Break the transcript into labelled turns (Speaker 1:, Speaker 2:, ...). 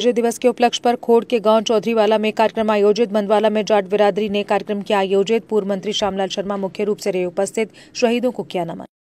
Speaker 1: विजय दिवस के उपलक्ष्य पर खोड़ के गांव चौधरीवाला में कार्यक्रम आयोजित मंदवाला में जाट बिरादरी ने कार्यक्रम किया आयोजित पूर्व मंत्री श्यामलाल शर्मा मुख्य रूप से रहे उपस्थित शहीदों को किया नमन